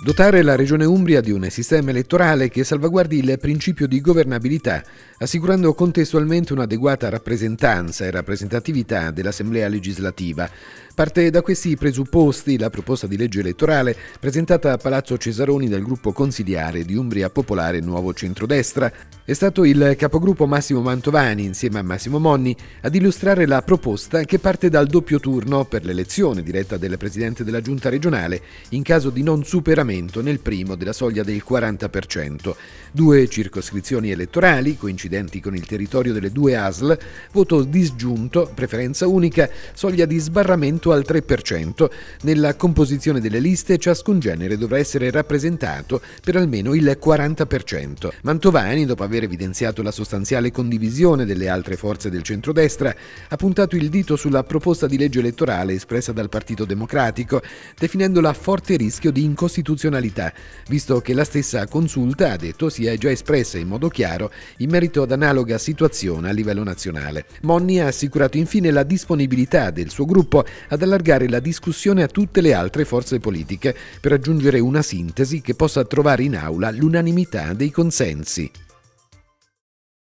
Dotare la Regione Umbria di un sistema elettorale che salvaguardi il principio di governabilità, assicurando contestualmente un'adeguata rappresentanza e rappresentatività dell'Assemblea legislativa. Parte da questi presupposti la proposta di legge elettorale presentata a Palazzo Cesaroni dal gruppo consiliare di Umbria Popolare Nuovo Centrodestra, è stato il capogruppo Massimo Mantovani, insieme a Massimo Monni, ad illustrare la proposta che parte dal doppio turno per l'elezione diretta del Presidente della Giunta regionale in caso di non superamento nel primo della soglia del 40%. Due circoscrizioni elettorali, coincidenti con il territorio delle due ASL, voto disgiunto, preferenza unica, soglia di sbarramento al 3%. Nella composizione delle liste ciascun genere dovrà essere rappresentato per almeno il 40%. Mantovani, dopo aver aver evidenziato la sostanziale condivisione delle altre forze del centrodestra, ha puntato il dito sulla proposta di legge elettorale espressa dal Partito Democratico, definendola a forte rischio di incostituzionalità, visto che la stessa consulta, ha detto, si è già espressa in modo chiaro in merito ad analoga situazione a livello nazionale. Monni ha assicurato infine la disponibilità del suo gruppo ad allargare la discussione a tutte le altre forze politiche per raggiungere una sintesi che possa trovare in aula l'unanimità dei consensi.